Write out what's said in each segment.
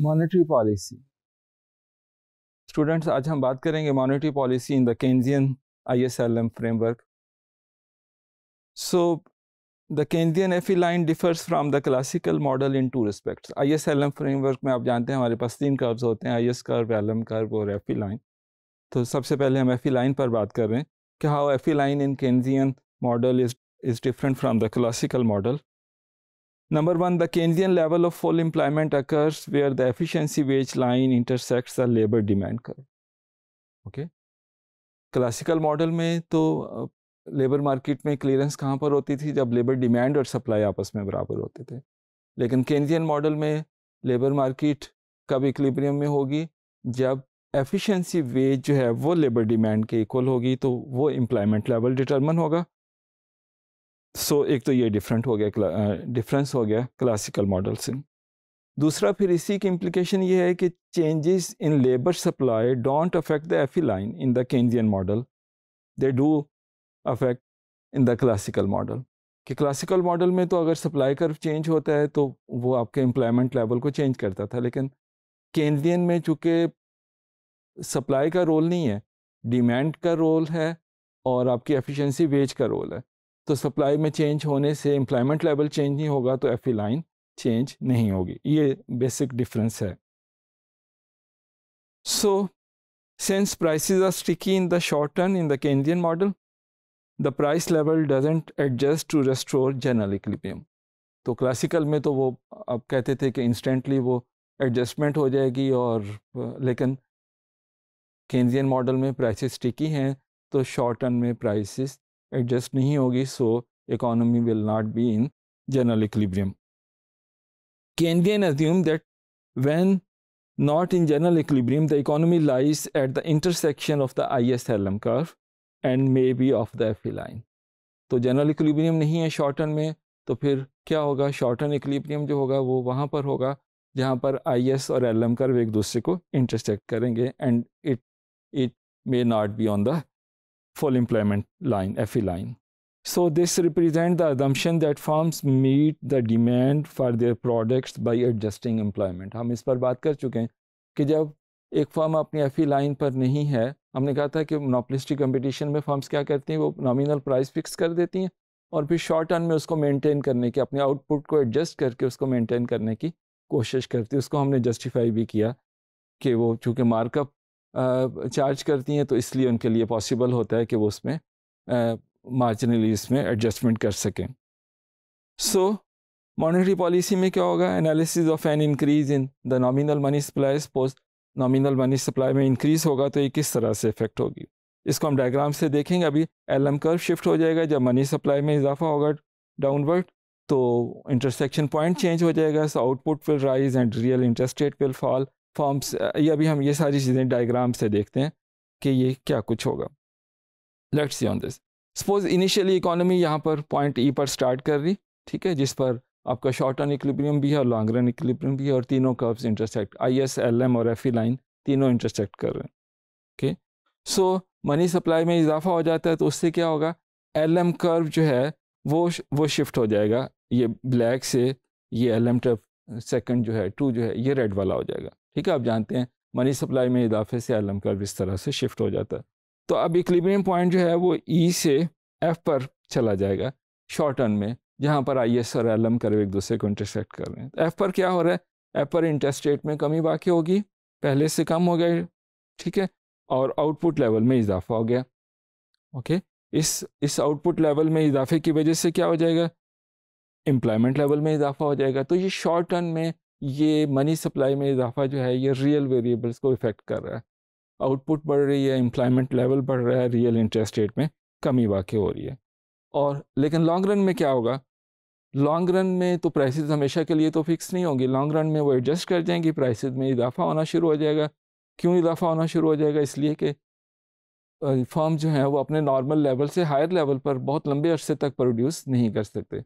Monetary policy students आज हम बात करेंगे monetary policy in the Keynesian ISLM framework so the Keynesian F line differs from the classical model in two respects ISLM framework में आप जानते हैं हमारे पास तीन कर्व्स होते हैं आईएस कर्व एलएम कर्व और एफ लाइन e तो सबसे पहले हम एफ लाइन e पर बात कर रहे हैं कि how F line in Keynesian model is is different from the classical model Number one, the Keynesian level of full employment occurs where the efficiency wage line intersects the labour demand curve okay classical model में तो labour market में clearance कहाँ पर होती थी जब labour demand और supply आपस में बराबर होते थे लेकिन केंद्रियन मॉडल में लेबर मार्किट कब इक्लिब्रियम में होगी जब एफिशिएंसी वेज जो है वो लेबर डिमांड के इक्वल होगी तो वो एम्प्लॉयमेंट लेवल डिटर्मन होगा सो एक तो ये डिफरेंट हो गया डिफरेंस हो गया क्लासिकल मॉडल से दूसरा फिर इसी की इम्प्लीकेशन ये है कि changes in labour supply don't affect the FE line in the Keynesian model they do affect in the classical model कि क्लासिकल मॉडल में तो अगर सप्लाई कर्व चेंज होता है तो वो आपके एम्प्लॉयमेंट लेवल को चेंज करता था लेकिन केंद्रियन में चूँकि सप्लाई का रोल नहीं है डिमांड का रोल है और आपकी एफिशिएंसी वेज का रोल है तो सप्लाई में चेंज होने से एम्प्लॉयमेंट लेवल चेंज नहीं होगा तो एफ लाइन चेंज नहीं होगी ये बेसिक डिफरेंस है so since prices are sticky in the short term in the Keynesian model the price level doesn't adjust to restore general equilibrium. तो क्लासिकल में तो वो अब कहते थे कि इंस्टेंटली वो एडजस्टमेंट हो जाएगी और लेकिन केंद्रियन मॉडल में प्राइसेस स्टिकी हैं तो शॉर्ट टर्म में प्राइसेस एडजस्ट नहीं होगी so economy will not be in general equilibrium Keynesians assume that when not in general equilibrium the economy lies at the intersection of the I S L M curve and may be off the F line तो general equilibrium नहीं है short turn में तो फिर क्या होगा short turn equilibrium जो होगा वो वहाँ पर होगा जहाँ पर आई एस और एल एम कर्व एक दूसरे को इंटरसेक्ट करेंगे and it it may not be on the full employment line, FE line. So this represents the assumption that firms meet the demand for their products by adjusting employment. हम इस पर बात कर चुके हैं कि जब एक फर्म अपनी एफ लाइन e पर नहीं है हमने कहा था कि मोनोपलिस्टिक कंपटीशन में फर्म्स क्या करती हैं वो नॉमिनल प्राइस फिक्स कर देती हैं और फिर शॉर्ट टर्म में उसको मेंटेन करने की अपने आउटपुट को एडजस्ट करके उसको मेंटेन करने की कोशिश करती है उसको हमने जस्टिफाई भी किया कि वो चूँकि मार्कअप चार्ज करती हैं तो इसलिए उनके लिए पॉसिबल होता है कि वो उसमें मार्जिनली इसमें एडजस्टमेंट कर सकें सो मॉनेटरी पॉलिसी में क्या होगा analysis of an increase in the nominal money supply suppose nominal money supply में इंक्रीज़ होगा तो ये किस तरह से इफेक्ट होगी इसको हम डायग्राम से देखेंगे अभी एल एम कर्व शिफ्ट हो जाएगा जब मनी सप्लाई में इजाफा होगा डाउनवर्ड तो इंटरसेक्शन पॉइंट चेंज हो जाएगा so output will rise and real interest rate will fall forms ये अभी हम ये सारी चीज़ें डायग्राम से देखते हैं कि ये क्या कुछ होगा let's see on this suppose initially economy यहाँ पर पॉइंट ई e पर स्टार्ट कर रही ठीक है जिस पर आपका शॉर्ट रन इक्लिब्रियम भी है और लॉन्ग रन इक्लिब्रियम भी है और तीनों curves intersect I S L M और एफ ई लाइन तीनों इंटरसेक्ट कर रहे हैं ओके सो मनी सप्लाई में इजाफा हो जाता है तो उससे क्या होगा एल एम कर्व जो है वो वो शिफ्ट हो जाएगा ये ब्लैक से ये एल एम टर्व सेकेंड जो है टू जो है ये रेड वाला हो जाएगा ठीक है आप जानते हैं मनी सप्लाई में इजाफे से आलम कर्व इस तरह से शिफ्ट हो जाता है तो अब इक्लिब्रियम पॉइंट जो है वो ई e से एफ पर चला जाएगा शॉर्ट टर्न में जहाँ पर आई एस और एलम कर एक दूसरे को इंटरसेक्ट कर रहे हैं तो एफ पर क्या हो रहा है एफ पर इंटरेस्ट रेट में कमी बाकी होगी पहले से कम हो गए ठीक है और आउटपुट लेवल में इजाफा हो गया ओके इस इस आउटपुट लेवल में इजाफे की वजह से क्या हो जाएगा एम्प्लॉयमेंट लेवल में इजाफा हो जाएगा तो ये शॉर्ट टर्न में ये मनी सप्लाई में इजाफा जो है ये रियल वेरिएबल्स को इफ़ेक्ट कर रहा है आउटपुट बढ़ रही है एम्प्लॉयमेंट लेवल बढ़ रहा है रियल इंटरेस्ट रेट में कमी वाकई हो रही है और लेकिन लॉन्ग रन में क्या होगा लॉन्ग रन में तो प्राइसेस हमेशा के लिए तो फिक्स नहीं होंगी लॉन्ग रन में वो एडजस्ट कर जाएंगी प्राइसेस में इजाफा होना शुरू हो जाएगा क्यों इजाफा होना शुरू हो जाएगा इसलिए कि फॉर्म जो हैं वो अपने नॉर्मल लेवल से हायर लेवल पर बहुत लंबे अरसे तक प्रोड्यूस नहीं कर सकते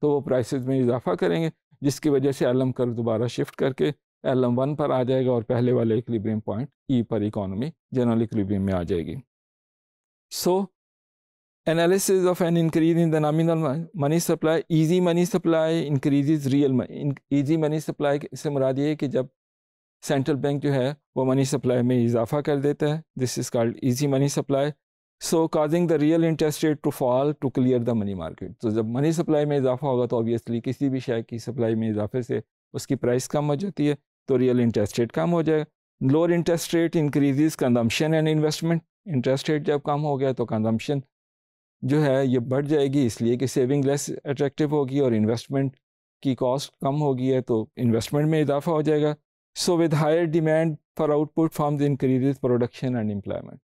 तो वो प्राइसेस में इजाफा करेंगे जिसकी वजह से एल एम दोबारा शिफ्ट करके एलम वन पर आ जाएगा और पहले वाले इक्लिब्रियम पॉइंट ई पर इकोनॉमी जनरल इक्लिब्रियम में आ जाएगी so analysis of an increase in the nominal money supply easy money supply increase real money money supply supply से मुराद ये कि जब सेंट्रल बैंक जो है वो मनी सप्लाई में इजाफा कर देता है this is called easy money supply so causing the real interest rate to fall to clear the money market तो जब मनी सप्लाई में इजाफा होगा तो ऑब्वियसली किसी भी शेयर की सप्लाई में इजाफे से उसकी प्राइस कम हो जाती है तो रियल इंटरेस्ट रेट कम हो जाएगा lower interest rate increases consumption and investment interest rate जब कम हो गया तो कंजम्पशन जो है ये बढ़ जाएगी इसलिए कि सेविंग लेस अट्रैक्टिव होगी और इन्वेस्टमेंट की कॉस्ट कम होगी है तो इन्वेस्टमेंट में इजाफा हो जाएगा so with higher demand for output the increase production and employment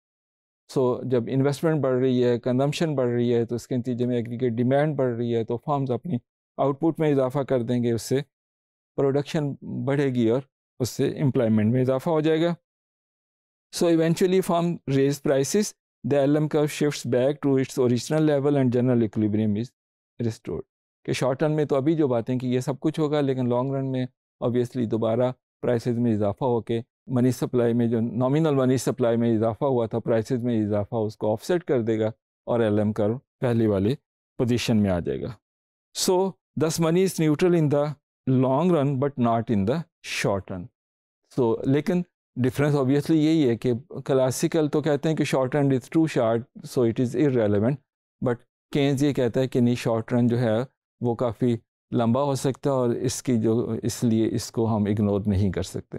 so so, जब इन्वेस्टमेंट बढ़ रही है कंजम्पशन बढ़ रही है तो इसके नतीजे में एग्रीगेट डिमांड बढ़ रही है तो फार्म्स अपनी आउटपुट में इजाफा कर देंगे उससे प्रोडक्शन बढ़ेगी और उससे एम्प्लॉयमेंट में इजाफा हो जाएगा so eventually firms raise prices the LM का shift back to its original level and general equilibrium is restored कि शॉर्ट रन में तो अभी जो बातें कि ये सब कुछ होगा लेकिन लॉन्ग रन में ऑब्वियसली दोबारा प्राइसेस में इजाफा होकर मनी सप्लाई में जो नॉमिनल मनी सप्लाई में इजाफा हुआ था प्राइसेस में इजाफा उसको ऑफसेट कर देगा और एल एम कर्व पहली वाली पोजीशन में आ जाएगा so thus money is neutral in the long run but not in the short run so लेकिन डिफरेंस ऑब्वियसली यही है कि क्लासिकल तो कहते हैं कि short run is too short so it is irrelevant but Keynes ये कहता है कि नहीं शॉर्ट रन जो है वो काफ़ी लंबा हो सकता है और इसकी जो इसलिए इसको हम इग्नोर नहीं कर सकते